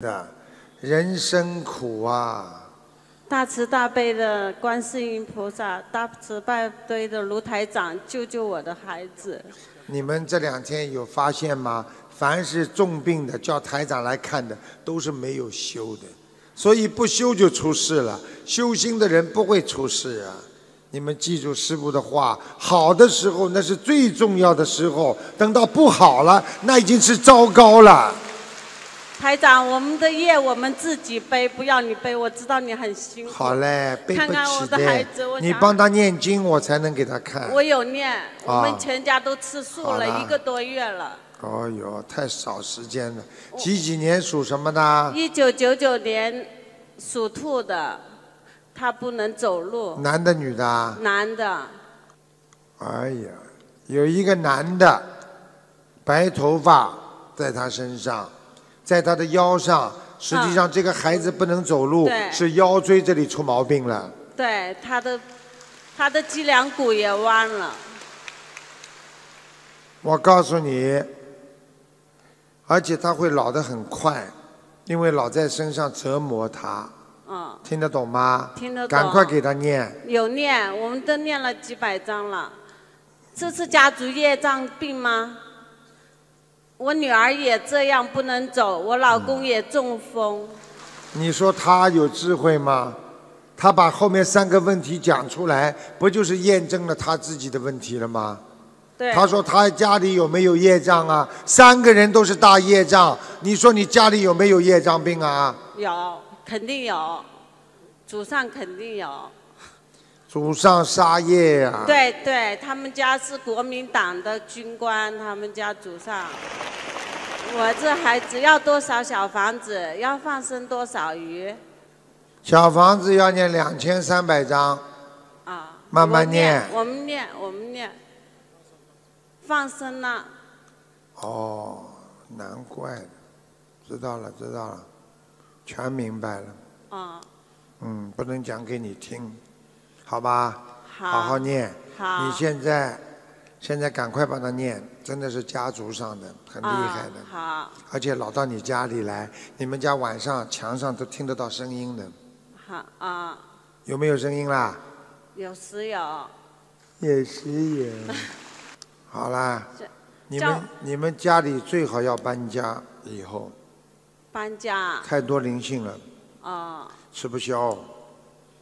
的人生苦啊！大慈大悲的观世音菩萨，大慈大悲的卢台长，救救我的孩子！你们这两天有发现吗？凡是重病的，叫台长来看的，都是没有修的。所以不修就出事了。修心的人不会出事啊！你们记住师傅的话，好的时候那是最重要的时候，等到不好了，那已经是糟糕了。台长，我们的业我们自己背，不要你背。我知道你很辛苦。好嘞，看看我的孩子，我你帮他念经，我才能给他看。我有念，我们全家都吃素了一个多月了。哦哟，太少时间了。几几年属什么的？一九九九年，属兔的，他不能走路。男的，女的？男的。哎呀，有一个男的，白头发在他身上。在他的腰上，实际上这个孩子不能走路，是腰椎这里出毛病了。对，他的他的脊梁骨也弯了。我告诉你，而且他会老得很快，因为老在身上折磨他。嗯，听得懂吗？听得懂。赶快给他念。有念，我们都念了几百张了。这是家族业障病吗？我女儿也这样不能走，我老公也中风。你说他有智慧吗？他把后面三个问题讲出来，不就是验证了他自己的问题了吗？对。他说他家里有没有业障啊？三个人都是大业障，你说你家里有没有业障病啊？有，肯定有，祖上肯定有。祖上杀业呀，对对，他们家是国民党的军官，他们家祖上。我这孩子要多少小房子？要放生多少鱼？小房子要念两千三百张。啊。慢慢念。我们念，我们念。放生了。哦，难怪，知道了，知道了，全明白了。啊。嗯，不能讲给你听。好吧，好好念。好，你现在，现在赶快帮他念，真的是家族上的，很厉害的。好。而且老到你家里来，你们家晚上墙上都听得到声音的。好啊。有没有声音啦？有时有。有时有。好啦，你们你们家里最好要搬家以后。搬家。太多灵性了。哦。吃不消，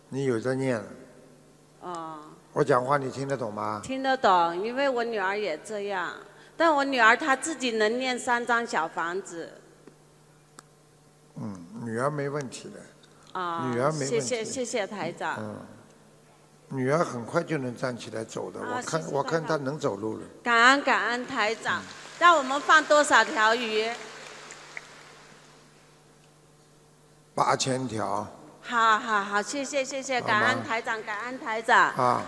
你有在念。哦，我讲话你听得懂吗？听得懂，因为我女儿也这样，但我女儿她自己能念三张小房子。嗯，女儿没问题的。啊，女儿没。谢谢谢谢台长。嗯，女儿很快就能站起来走的，我看我看她能走路了。感恩感恩台长，让我们放多少条鱼？八千条。好好好，谢谢谢谢，感恩台长，感恩台长啊，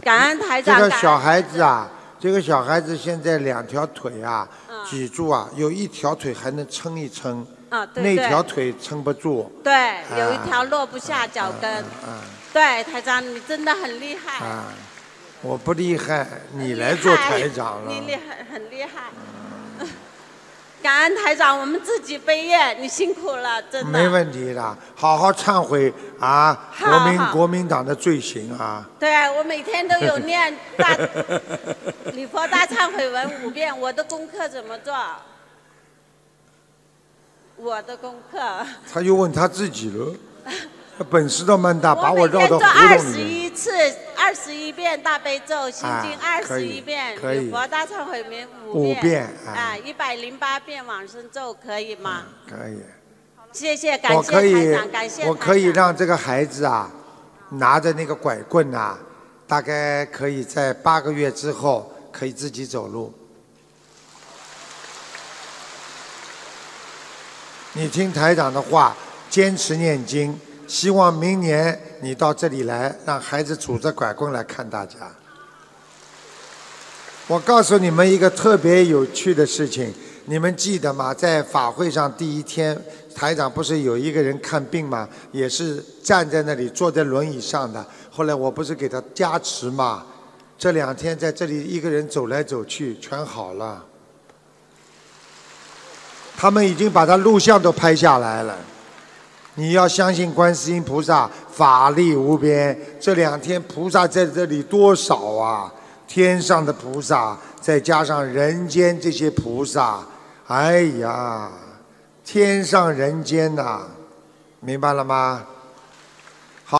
感恩台长。这个小孩子啊，这个小孩子现在两条腿啊，脊柱啊，有一条腿还能撑一撑，啊，那条腿撑不住。对，有一条落不下脚跟。对，台长，你真的很厉害。我不厉害，你来做台长了。你厉害，很厉害。感恩台长，我们自己背业，你辛苦了，真的。没问题的，好好忏悔啊，国民国民党的罪行啊。对啊，我每天都有念大 礼佛大忏悔文五遍，我的功课怎么做？我的功课。他又问他自己了，他本事倒蛮大，把我绕到胡同里。我每天做二十一次。二十一遍大悲咒，心经二十一遍，礼佛大忏悔文五遍，啊，一百零八遍往生咒，可以吗？可以，谢谢，感谢台长，感谢台长。我可以让这个孩子啊，拿着那个拐棍啊，大概可以在八个月之后可以自己走路。你听台长的话，坚持念经。希望明年你到这里来，让孩子拄着拐棍来看大家。我告诉你们一个特别有趣的事情，你们记得吗？在法会上第一天，台长不是有一个人看病吗？也是站在那里，坐在轮椅上的。后来我不是给他加持吗？这两天在这里一个人走来走去，全好了。他们已经把他录像都拍下来了。你要相信观世音菩萨法力无边。这两天菩萨在这里多少啊？天上的菩萨，再加上人间这些菩萨，哎呀，天上人间呐，明白了吗？